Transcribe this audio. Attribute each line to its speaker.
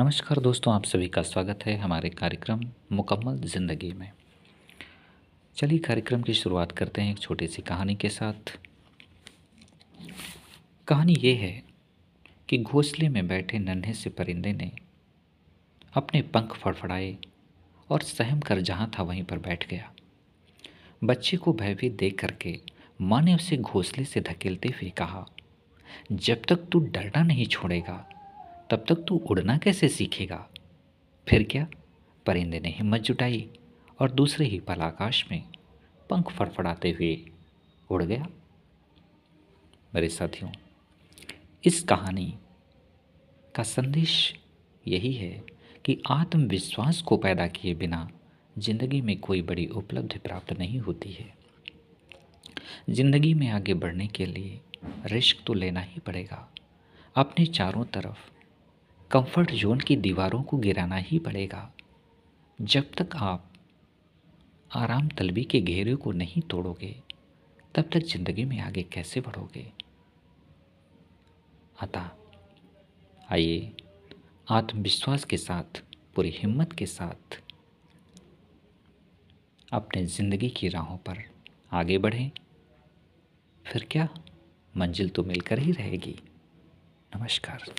Speaker 1: नमस्कार दोस्तों आप सभी का स्वागत है हमारे कार्यक्रम मुकम्मल ज़िंदगी में चलिए कार्यक्रम की शुरुआत करते हैं एक छोटी सी कहानी के साथ कहानी ये है कि घोंसले में बैठे नन्हे से परिंदे ने अपने पंख फड़फड़ाए और सहम कर जहाँ था वहीं पर बैठ गया बच्चे को भयभीत देख करके माँ ने उसे घोंसले से धकेलते हुए कहा जब तक तू डरना नहीं छोड़ेगा तब तक तू उड़ना कैसे सीखेगा फिर क्या परिंदे ने हिम्मत जुटाई और दूसरे ही पल आकाश में पंख फड़फड़ाते हुए उड़ गया मेरे साथियों इस कहानी का संदेश यही है कि आत्मविश्वास को पैदा किए बिना ज़िंदगी में कोई बड़ी उपलब्धि प्राप्त नहीं होती है ज़िंदगी में आगे बढ़ने के लिए रिस्क तो लेना ही पड़ेगा अपने चारों तरफ कंफर्ट जोन की दीवारों को गिराना ही पड़ेगा जब तक आप आराम तलबी के घेरे को नहीं तोड़ोगे तब तक ज़िंदगी में आगे कैसे बढ़ोगे अतः आइए आत्मविश्वास के साथ पूरी हिम्मत के साथ अपने ज़िंदगी की राहों पर आगे बढ़ें फिर क्या मंजिल तो मिलकर ही रहेगी नमस्कार